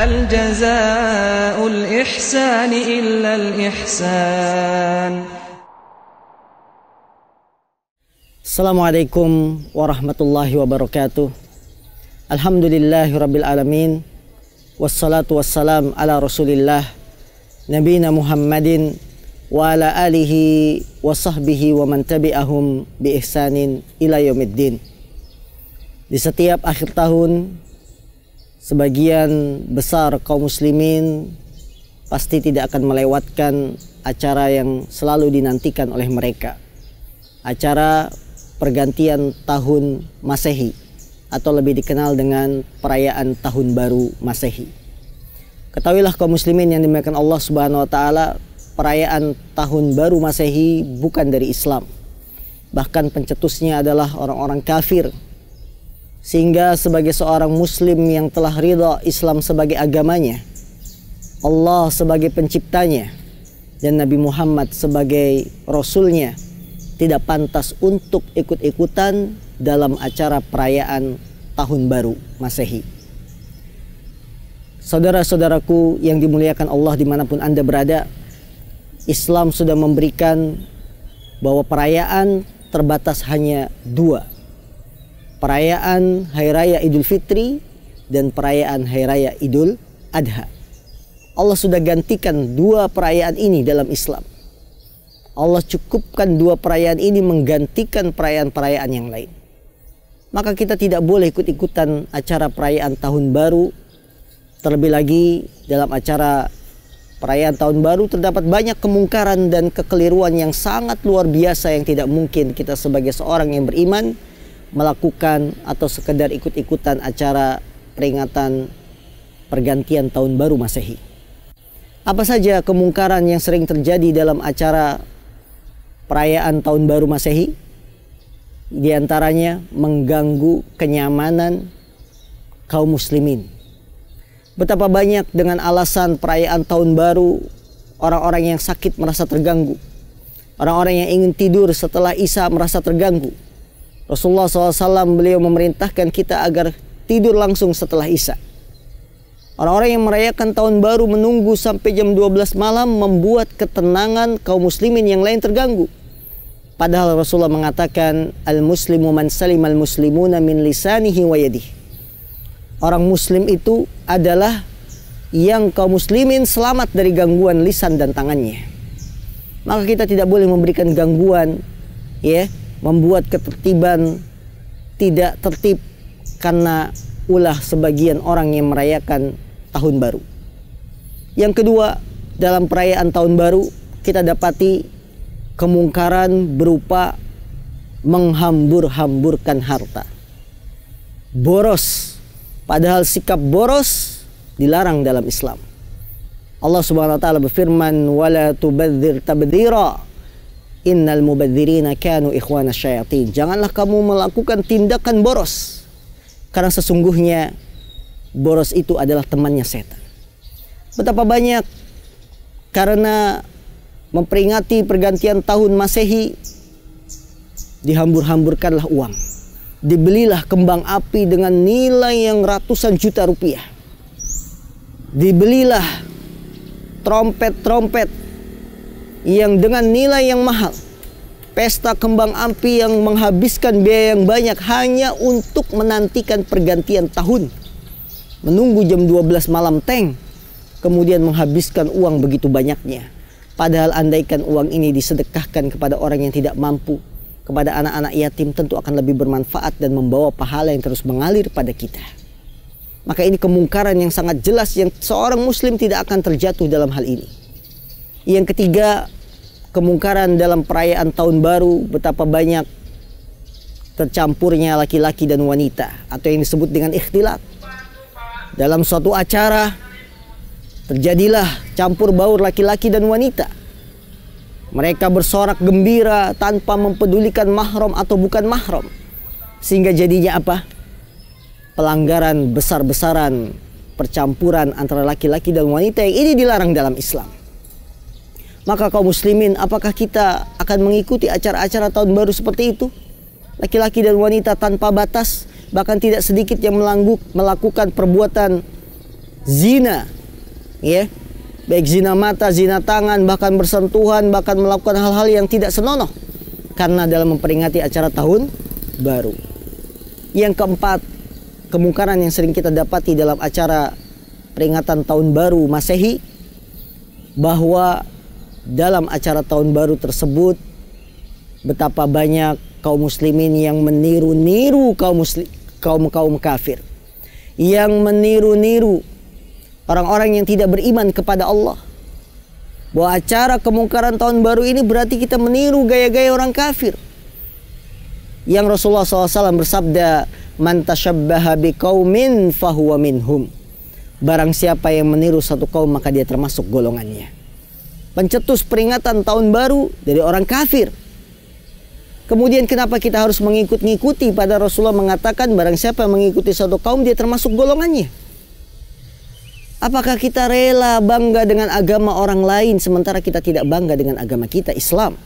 هل جزاء الإحسان إلا الإحسان السلام عليكم ورحمة الله وبركاته الحمد لله رب العالمين والصلاة والسلام على رسول الله نبينا محمد وعلى آله وصحبه ومن تبعهم بإحسان إلى يوم الدين Di setiap akhir tahun sebagian besar kaum muslimin pasti tidak akan melewatkan acara yang selalu dinantikan oleh mereka. Acara pergantian tahun Masehi atau lebih dikenal dengan perayaan tahun baru Masehi. Ketahuilah kaum muslimin yang dimakan Allah Subhanahu wa taala, perayaan tahun baru Masehi bukan dari Islam. Bahkan pencetusnya adalah orang-orang kafir sehingga sebagai seorang muslim yang telah ridha Islam sebagai agamanya, Allah sebagai penciptanya, dan Nabi Muhammad sebagai rasulnya tidak pantas untuk ikut-ikutan dalam acara perayaan tahun baru Masehi. Saudara-saudaraku yang dimuliakan Allah dimanapun Anda berada, Islam sudah memberikan bahwa perayaan terbatas hanya dua, perayaan Hari Raya Idul Fitri dan perayaan Hari Raya Idul Adha. Allah sudah gantikan dua perayaan ini dalam Islam. Allah cukupkan dua perayaan ini menggantikan perayaan-perayaan yang lain. Maka kita tidak boleh ikut-ikutan acara perayaan tahun baru. Terlebih lagi dalam acara perayaan tahun baru terdapat banyak kemungkaran dan kekeliruan yang sangat luar biasa yang tidak mungkin kita sebagai seorang yang beriman melakukan atau sekedar ikut-ikutan acara peringatan pergantian tahun baru Masehi. Apa saja kemungkaran yang sering terjadi dalam acara perayaan tahun baru Masehi? Di antaranya mengganggu kenyamanan kaum muslimin. Betapa banyak dengan alasan perayaan tahun baru orang-orang yang sakit merasa terganggu. Orang-orang yang ingin tidur setelah Isa merasa terganggu Rasulullah SAW beliau memerintahkan kita agar tidur langsung setelah Isya. Orang-orang yang merayakan tahun baru menunggu sampai jam 12 malam membuat ketenangan kaum muslimin yang lain terganggu. Padahal Rasulullah mengatakan al-muslimu man salim al-muslimuna min lisanihi wa yadih. Orang muslim itu adalah yang kaum muslimin selamat dari gangguan lisan dan tangannya. Maka kita tidak boleh memberikan gangguan ya membuat ketertiban tidak tertib karena ulah sebagian orang yang merayakan tahun baru. Yang kedua, dalam perayaan tahun baru kita dapati kemungkaran berupa menghambur-hamburkan harta. Boros, padahal sikap boros dilarang dalam Islam. Allah Subhanahu wa taala berfirman wala tubadzir tabdhira Innal mubadzirina kanu ikhwana syayatin. Janganlah kamu melakukan tindakan boros. Karena sesungguhnya boros itu adalah temannya setan. Betapa banyak karena memperingati pergantian tahun Masehi dihambur-hamburkanlah uang. Dibelilah kembang api dengan nilai yang ratusan juta rupiah. Dibelilah trompet-trompet yang dengan nilai yang mahal. Pesta kembang api yang menghabiskan biaya yang banyak hanya untuk menantikan pergantian tahun. Menunggu jam 12 malam teng kemudian menghabiskan uang begitu banyaknya. Padahal andaikan uang ini disedekahkan kepada orang yang tidak mampu, kepada anak-anak yatim tentu akan lebih bermanfaat dan membawa pahala yang terus mengalir pada kita. Maka ini kemungkaran yang sangat jelas yang seorang muslim tidak akan terjatuh dalam hal ini. Yang ketiga, kemungkaran dalam perayaan tahun baru betapa banyak tercampurnya laki-laki dan wanita atau yang disebut dengan ikhtilat. Dalam suatu acara terjadilah campur baur laki-laki dan wanita. Mereka bersorak gembira tanpa mempedulikan mahram atau bukan mahram. Sehingga jadinya apa? Pelanggaran besar-besaran percampuran antara laki-laki dan wanita yang ini dilarang dalam Islam. Maka kaum muslimin, apakah kita akan mengikuti acara-acara tahun baru seperti itu? Laki-laki dan wanita tanpa batas, bahkan tidak sedikit yang melangguk, melakukan perbuatan zina. Ya, yeah. baik zina mata, zina tangan, bahkan bersentuhan, bahkan melakukan hal-hal yang tidak senonoh. Karena dalam memperingati acara tahun baru. Yang keempat, kemungkaran yang sering kita dapati dalam acara peringatan tahun baru Masehi bahwa dalam acara tahun baru tersebut betapa banyak kaum muslimin yang meniru-niru kaum muslim kaum-kaum kafir yang meniru-niru orang-orang yang tidak beriman kepada Allah bahwa acara kemungkaran tahun baru ini berarti kita meniru gaya-gaya orang kafir yang Rasulullah SAW bersabda man tashabbaha biqaumin fahuwa minhum barang siapa yang meniru satu kaum maka dia termasuk golongannya pencetus peringatan tahun baru dari orang kafir. Kemudian kenapa kita harus mengikut-ngikuti pada Rasulullah mengatakan barang siapa yang mengikuti suatu kaum dia termasuk golongannya. Apakah kita rela bangga dengan agama orang lain sementara kita tidak bangga dengan agama kita Islam?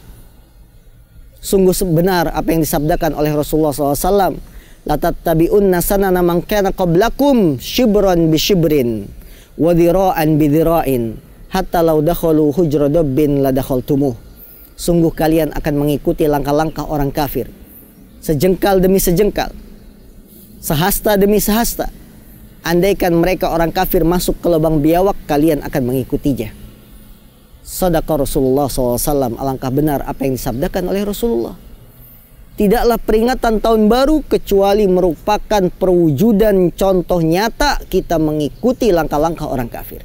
Sungguh benar apa yang disabdakan oleh Rasulullah SAW. Latat tabiun nasana namangkana qablakum shibron bi shibrin wadiraan bidira'in hatta lau dakhalu hujra dabbin la Sungguh kalian akan mengikuti langkah-langkah orang kafir. Sejengkal demi sejengkal. Sehasta demi sehasta. Andaikan mereka orang kafir masuk ke lubang biawak, kalian akan mengikutinya. Sadaqah Rasulullah SAW, alangkah benar apa yang disabdakan oleh Rasulullah tidaklah peringatan tahun baru kecuali merupakan perwujudan contoh nyata kita mengikuti langkah-langkah orang kafir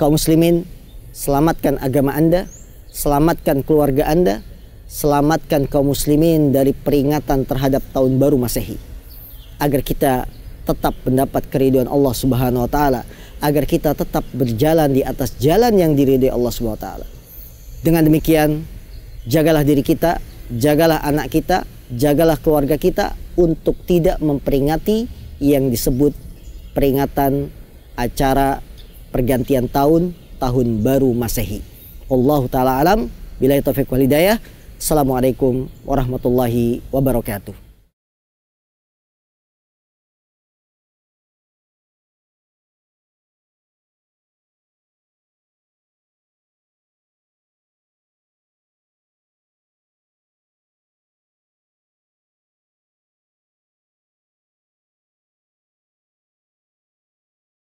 kaum muslimin, selamatkan agama Anda, selamatkan keluarga Anda, selamatkan kaum muslimin dari peringatan terhadap tahun baru Masehi. Agar kita tetap mendapat keriduan Allah Subhanahu wa taala, agar kita tetap berjalan di atas jalan yang diridhoi Allah Subhanahu wa taala. Dengan demikian, jagalah diri kita, jagalah anak kita, jagalah keluarga kita untuk tidak memperingati yang disebut peringatan acara pergantian tahun tahun baru Masehi. Allah taala alam, bila taufik wal hidayah. Assalamualaikum warahmatullahi wabarakatuh.